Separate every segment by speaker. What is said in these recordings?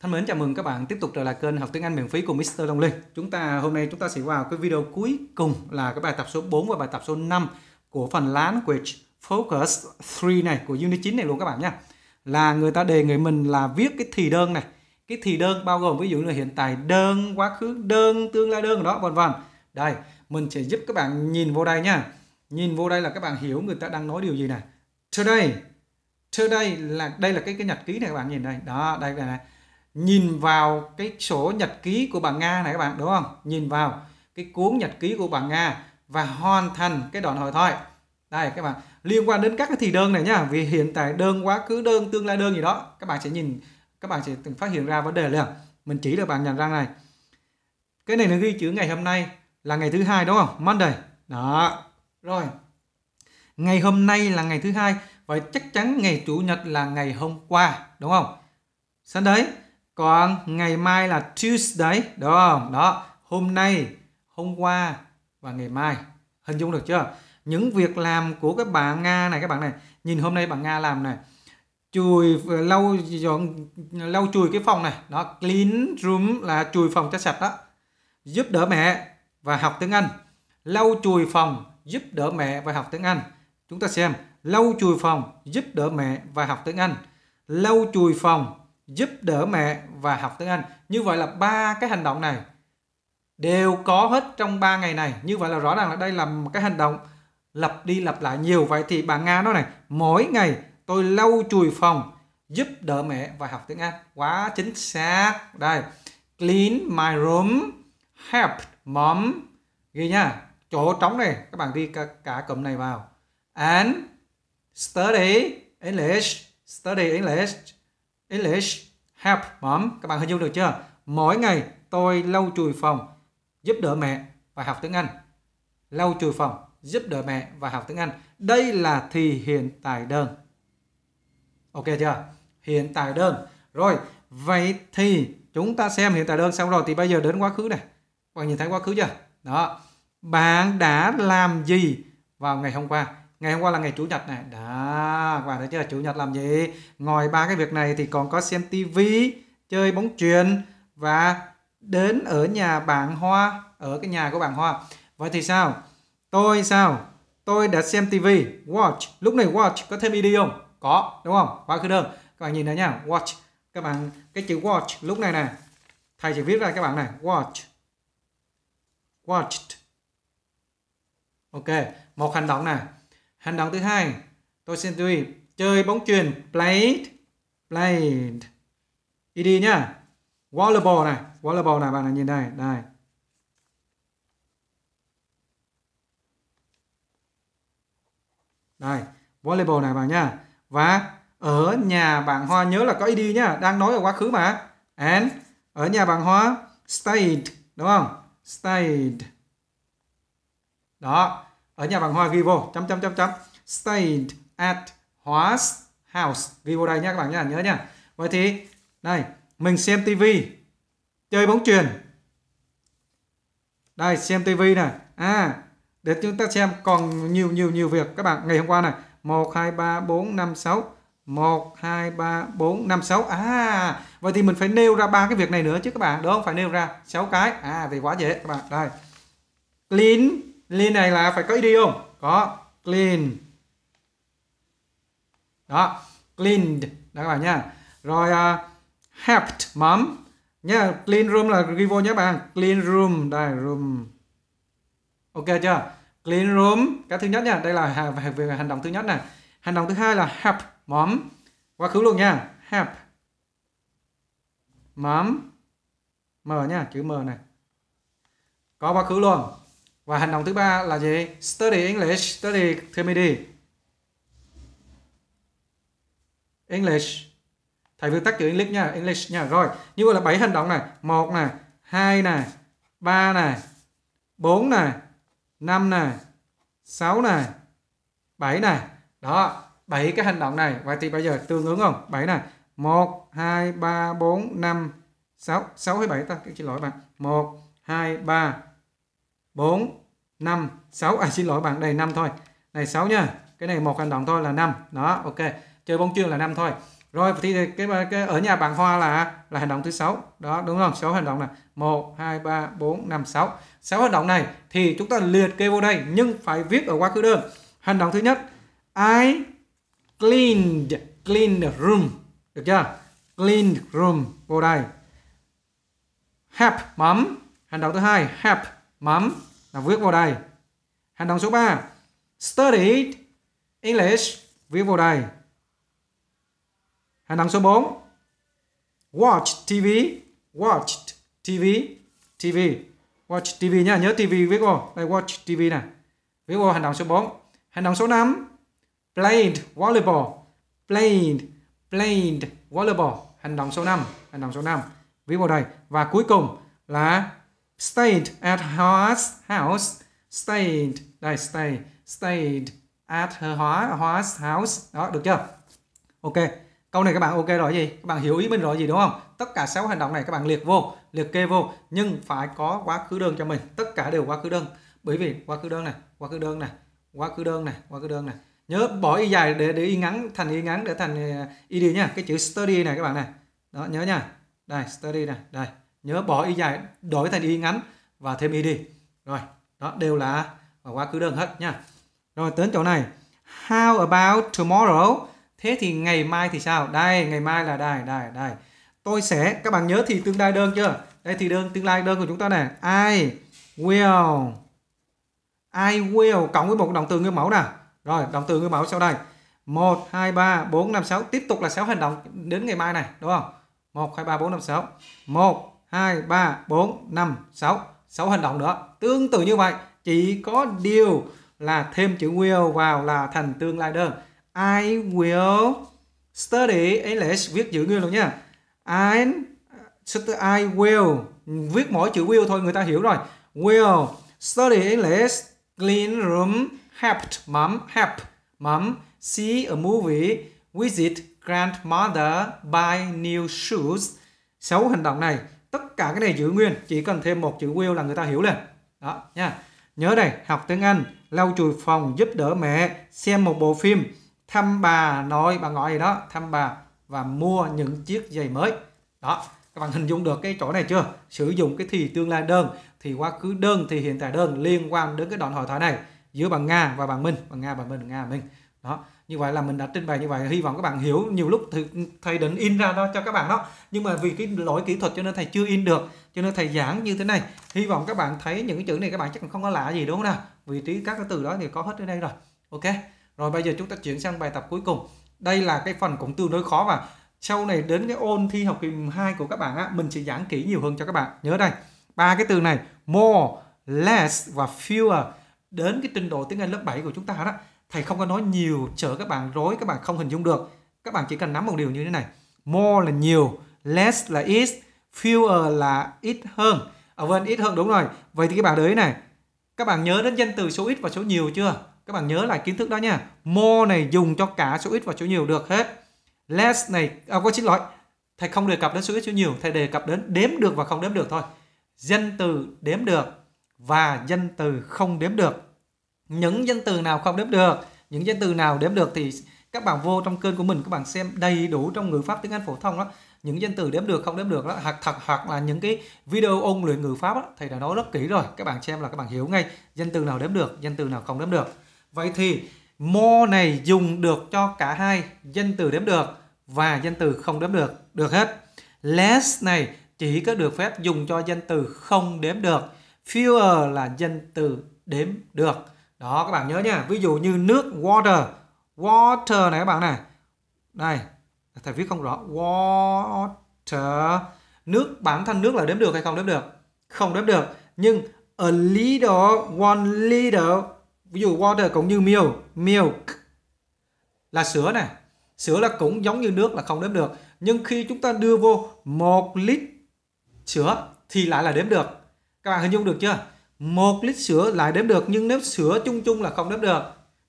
Speaker 1: Thân mến chào mừng các bạn tiếp tục trở lại kênh học tiếng Anh miễn phí của Mr. Long Linh. Chúng ta hôm nay chúng ta sẽ vào cái video cuối cùng là cái bài tập số 4 và bài tập số 5 của phần Language Focus 3 này của Unit 9 này luôn các bạn nha. Là người ta đề nghị mình là viết cái thì đơn này. Cái thì đơn bao gồm ví dụ như hiện tại đơn, quá khứ đơn, tương lai đơn đó vân vân. Đây, mình sẽ giúp các bạn nhìn vô đây nha. Nhìn vô đây là các bạn hiểu người ta đang nói điều gì này. Today. Today là đây là cái cái nhật ký này các bạn nhìn đây. Đó, đây này. này nhìn vào cái số nhật ký của bà Nga này các bạn đúng không? Nhìn vào cái cuốn nhật ký của bà Nga và hoàn thành cái đoạn hội thoại. Đây các bạn, liên quan đến các cái thì đơn này nhá, vì hiện tại đơn quá khứ đơn, tương lai đơn gì đó, các bạn sẽ nhìn các bạn sẽ từng phát hiện ra vấn đề liền. Mình chỉ là bạn nhận ra này. Cái này nó ghi chữ ngày hôm nay là ngày thứ hai đúng không? Monday. Đó. Rồi. Ngày hôm nay là ngày thứ hai, vậy chắc chắn ngày chủ nhật là ngày hôm qua đúng không? Sẵn đấy còn ngày mai là Tuesday đúng không đó hôm nay hôm qua và ngày mai hình dung được chưa những việc làm của các bạn nga này các bạn này nhìn hôm nay bạn nga làm này chùi lau dọn lau chùi cái phòng này đó clean room là chùi phòng cho sạch đó giúp đỡ mẹ và học tiếng anh lau chùi phòng giúp đỡ mẹ và học tiếng anh chúng ta xem lau chùi phòng giúp đỡ mẹ và học tiếng anh lau chùi phòng giúp đỡ mẹ và học tiếng Anh. Như vậy là ba cái hành động này đều có hết trong 3 ngày này. Như vậy là rõ ràng là đây là một cái hành động lặp đi lặp lại nhiều. Vậy thì bà Nga nói này, mỗi ngày tôi lau chùi phòng giúp đỡ mẹ và học tiếng Anh. Quá chính xác. Đây, clean my room, help mom. Ghi nha, chỗ trống này, các bạn ghi cả, cả cụm này vào. And study English, study English English help mom. Các bạn hình dung được chưa? Mỗi ngày tôi lau chùi phòng, giúp đỡ mẹ và học tiếng Anh. Lau chùi phòng, giúp đỡ mẹ và học tiếng Anh. Đây là thì hiện tại đơn. Ok chưa? Hiện tại đơn. Rồi, vậy thì chúng ta xem hiện tại đơn xong rồi thì bây giờ đến quá khứ này. Các bạn nhìn thấy quá khứ chưa? Đó. Bạn đã làm gì vào ngày hôm qua? ngày hôm qua là ngày chủ nhật này đó và bạn chưa chủ nhật làm gì ngoài ba cái việc này thì còn có xem tivi chơi bóng chuyền và đến ở nhà bạn hoa ở cái nhà của bạn hoa vậy thì sao tôi sao tôi đã xem tivi watch lúc này watch có thêm id không có đúng không quá khứ đơn các bạn nhìn này nha watch các bạn cái chữ watch lúc này nè. thầy chỉ viết ra các bạn này watch watched ok một hành động nè. Hành động thứ hai, tôi xin chú chơi bóng chuyền played, played. ID nhá. Volleyball này, volleyball này bạn này nhìn đây, đây. Đây, volleyball này bạn nhá. Và ở nhà bạn Hoa nhớ là có ID nhá, đang nói ở quá khứ mà. And ở nhà bạn Hoa stayed, đúng không? Stayed. Đó, ở nhà bằng hoa ghi vô chấm chấm chấm chấm stayed at Hóa house ghi vô đây nhé các bạn nhá nhớ nhá vậy thì này mình xem tivi chơi bóng truyền đây xem tivi này à để chúng ta xem còn nhiều nhiều nhiều việc các bạn ngày hôm qua này 1 2 3 4 5 6 1 2 3 4 5 6 à vậy thì mình phải nêu ra ba cái việc này nữa chứ các bạn đúng không phải nêu ra 6 cái à thì quá dễ các bạn đây clean Clean này là phải có ID không? Có. Clean. Đó. Cleaned. Đó các bạn nha. Rồi uh, helped mom. Nha. Clean room là ghi vô nhé bạn. Clean room. Đây room. Ok chưa? Clean room. Cái thứ nhất nha. Đây là về hành động thứ nhất nè. Hành động thứ hai là help mom. Quá khứ luôn nha. Help. Mom. M nha. Chữ M này. Có quá khứ luôn. Và hành động thứ ba là gì? Study English, study comedy. English. Thầy vừa tắt chữ English nha, English nha. Rồi, như vậy là 7 hành động này. 1 nè, 2 nè, 3 nè, 4 nè, 5 nè, 6 nè, 7 nè. Đó, 7 cái hành động này. Vậy thì bây giờ tương ứng không? 7 nè. 1 2 3 4 5 6 6 hay 7 ta, cái chữ lỗi bạn. 1 2 3 4, 5, 6. À xin lỗi bạn, đây 5 thôi. Này 6 nha. Cái này một hành động thôi là 5. Đó, ok. Chơi bóng chuyền là 5 thôi. Rồi thì cái, cái ở nhà bạn Hoa là là hành động thứ 6. Đó, đúng không? 6 hành động này 1 2 3 4 5 6. 6 hành động này thì chúng ta liệt kê vô đây nhưng phải viết ở quá khứ đơn. Hành động thứ nhất I cleaned clean the room. Được chưa? Clean room vô đây. Help mắm. Hành động thứ hai help mắm là viết vào đây hành động số 3 study English viết vào đây hành động số 4 watch TV watch TV TV watch TV nha nhớ TV viết vào đây watch TV nè viết vào hành động số 4 hành động số 5 played volleyball played played volleyball hành động số 5 hành động số 5 viết vào đây và cuối cùng là stayed at her house stayed đây stay stayed at her house house đó được chưa ok câu này các bạn ok rồi gì các bạn hiểu ý mình rồi gì đúng không tất cả sáu hành động này các bạn liệt vô liệt kê vô nhưng phải có quá khứ đơn cho mình tất cả đều quá khứ đơn bởi vì quá khứ đơn này quá khứ đơn này quá khứ đơn này quá khứ đơn này nhớ bỏ y dài để để y ngắn thành y ngắn để thành à, y đi nha cái chữ study này các bạn này đó nhớ nha đây study này đây nhớ bỏ y dài đổi thành y ngắn và thêm y đi rồi đó đều là quá khứ đơn hết nha rồi tới chỗ này how about tomorrow thế thì ngày mai thì sao đây ngày mai là đây đây đây tôi sẽ các bạn nhớ thì tương lai đơn chưa đây thì đơn tương lai đơn của chúng ta này I will I will cộng với một động từ nguyên mẫu nè rồi động từ nguyên mẫu sau đây 1 2 3 4 5 6 tiếp tục là 6 hành động đến ngày mai này đúng không 1 2 3 4 5 6 1 2, 3, 4, 5, 6. 6 hành động nữa. Tương tự như vậy, chỉ có điều là thêm chữ will vào là thành tương lai đơn. I will study English viết chữ will luôn nha. I I will viết mỗi chữ will thôi người ta hiểu rồi. Will study English clean room helped mom help mom see a movie visit grandmother buy new shoes. Sáu hành động này tất cả cái này giữ nguyên chỉ cần thêm một chữ will là người ta hiểu liền đó nha nhớ đây học tiếng Anh lau chùi phòng giúp đỡ mẹ xem một bộ phim thăm bà nội bà ngoại gì đó thăm bà và mua những chiếc giày mới đó các bạn hình dung được cái chỗ này chưa sử dụng cái thì tương lai đơn thì quá khứ đơn thì hiện tại đơn liên quan đến cái đoạn hội thoại này giữa bạn Nga và bạn Minh bạn Nga bạn Minh Nga bạn Minh đó như vậy là mình đã trình bày như vậy hy vọng các bạn hiểu nhiều lúc thầy định in ra đó cho các bạn đó nhưng mà vì cái lỗi kỹ thuật cho nên thầy chưa in được cho nên thầy giảng như thế này hy vọng các bạn thấy những cái chữ này các bạn chắc không có lạ gì đúng không nào vị trí các cái từ đó thì có hết ở đây rồi ok rồi bây giờ chúng ta chuyển sang bài tập cuối cùng đây là cái phần cũng tương đối khó và sau này đến cái ôn thi học kỳ 2 của các bạn á mình sẽ giảng kỹ nhiều hơn cho các bạn nhớ đây ba cái từ này more less và fewer đến cái trình độ tiếng Anh lớp 7 của chúng ta đó thầy không có nói nhiều chở các bạn rối các bạn không hình dung được các bạn chỉ cần nắm một điều như thế này more là nhiều less là ít fewer là ít hơn ở à, bên vâng, ít hơn đúng rồi vậy thì các bạn đấy này các bạn nhớ đến danh từ số ít và số nhiều chưa các bạn nhớ lại kiến thức đó nha more này dùng cho cả số ít và số nhiều được hết less này à, có xin lỗi thầy không đề cập đến số ít số nhiều thầy đề cập đến đếm được và không đếm được thôi danh từ đếm được và danh từ không đếm được những danh từ nào không đếm được những danh từ nào đếm được thì các bạn vô trong kênh của mình các bạn xem đầy đủ trong ngữ pháp tiếng Anh phổ thông đó những danh từ đếm được không đếm được đó hoặc thật hoặc là những cái video ôn luyện ngữ pháp đó, thầy đã nói rất kỹ rồi các bạn xem là các bạn hiểu ngay danh từ nào đếm được danh từ nào không đếm được vậy thì mo này dùng được cho cả hai danh từ đếm được và danh từ không đếm được được hết less này chỉ có được phép dùng cho danh từ không đếm được fewer là danh từ đếm được đó các bạn nhớ nha ví dụ như nước water water này các bạn này đây thầy viết không rõ water nước bản thân nước là đếm được hay không đếm được không đếm được nhưng a little one little ví dụ water cũng như milk milk là sữa này sữa là cũng giống như nước là không đếm được nhưng khi chúng ta đưa vô một lít sữa thì lại là đếm được các bạn hình dung được chưa một lít sữa lại đếm được nhưng nếu sữa chung chung là không đếm được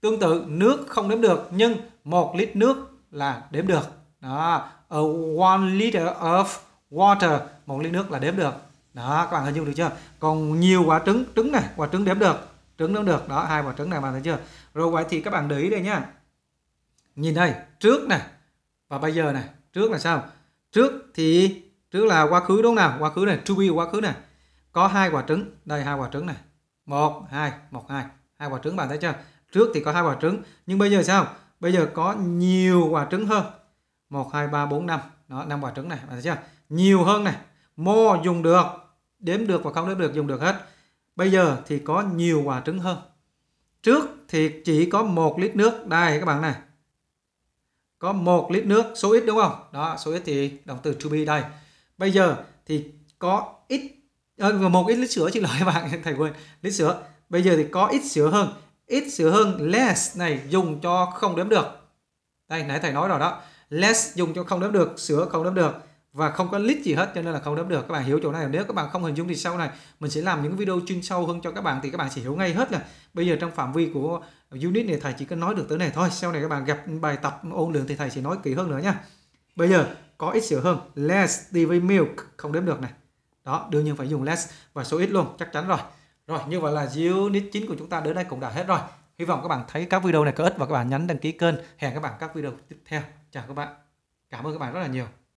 Speaker 1: tương tự nước không đếm được nhưng một lít nước là đếm được đó a one liter of water một lít nước là đếm được đó các bạn hình dung được chưa còn nhiều quả trứng trứng này quả trứng đếm được trứng đếm được đó hai quả trứng này bạn thấy chưa rồi vậy thì các bạn để ý đây nhá nhìn đây trước này và bây giờ này trước là sao trước thì trước là quá khứ đúng không nào quá khứ này to be quá khứ này có hai quả trứng đây hai quả trứng này một hai một hai hai quả trứng bạn thấy chưa trước thì có hai quả trứng nhưng bây giờ sao bây giờ có nhiều quả trứng hơn một hai ba bốn năm đó năm quả trứng này bạn thấy chưa nhiều hơn này mô dùng được đếm được và không đếm được dùng được hết bây giờ thì có nhiều quả trứng hơn trước thì chỉ có một lít nước đây các bạn này có một lít nước số ít đúng không đó số ít thì động từ to be đây bây giờ thì có ít Ờ, và một ít lít sữa chị lỗi các bạn thầy quên lít sữa bây giờ thì có ít sữa hơn ít sữa hơn less này dùng cho không đếm được đây nãy thầy nói rồi đó less dùng cho không đếm được sữa không đếm được và không có lít gì hết cho nên là không đếm được các bạn hiểu chỗ này nếu các bạn không hình dung thì sau này mình sẽ làm những video chuyên sâu hơn cho các bạn thì các bạn sẽ hiểu ngay hết là bây giờ trong phạm vi của unit này thầy chỉ có nói được tới này thôi sau này các bạn gặp bài tập ôn luyện thì thầy sẽ nói kỹ hơn nữa nha bây giờ có ít sữa hơn less tv milk không đếm được này đó đương nhiên phải dùng less và số ít luôn chắc chắn rồi rồi như vậy là unit 9 của chúng ta đến đây cũng đã hết rồi hy vọng các bạn thấy các video này có ích và các bạn nhấn đăng ký kênh hẹn các bạn các video tiếp theo chào các bạn cảm ơn các bạn rất là nhiều